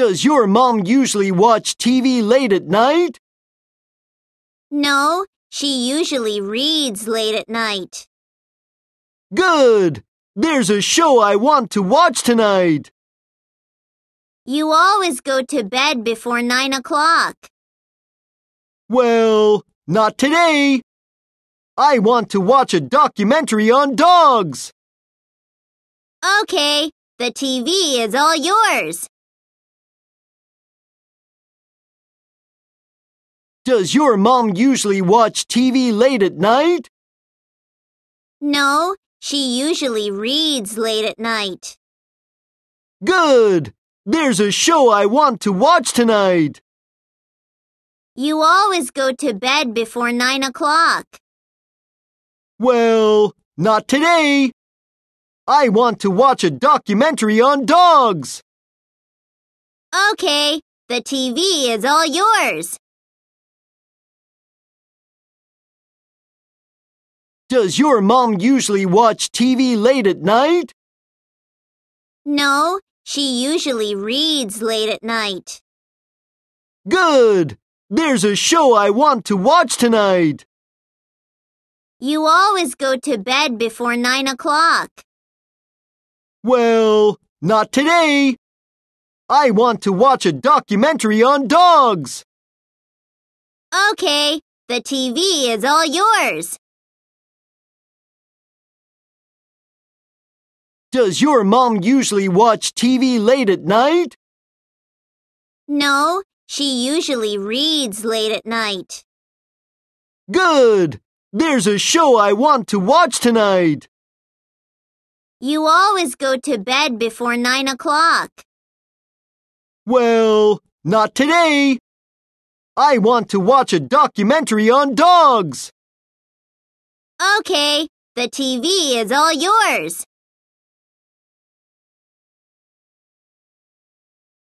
Does your mom usually watch TV late at night? No, she usually reads late at night. Good! There's a show I want to watch tonight. You always go to bed before nine o'clock. Well, not today. I want to watch a documentary on dogs. Okay, the TV is all yours. Does your mom usually watch TV late at night? No, she usually reads late at night. Good! There's a show I want to watch tonight. You always go to bed before nine o'clock. Well, not today. I want to watch a documentary on dogs. Okay, the TV is all yours. Does your mom usually watch TV late at night? No, she usually reads late at night. Good! There's a show I want to watch tonight. You always go to bed before nine o'clock. Well, not today. I want to watch a documentary on dogs. Okay, the TV is all yours. Does your mom usually watch TV late at night? No, she usually reads late at night. Good! There's a show I want to watch tonight. You always go to bed before nine o'clock. Well, not today. I want to watch a documentary on dogs. Okay, the TV is all yours.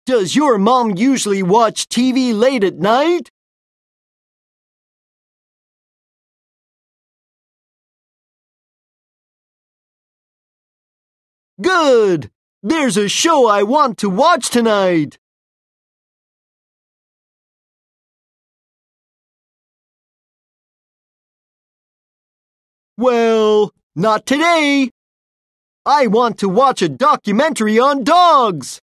Does your mom usually watch TV late at night? Good! There's a show I want to watch tonight! Well, not today. I want to watch a documentary on dogs.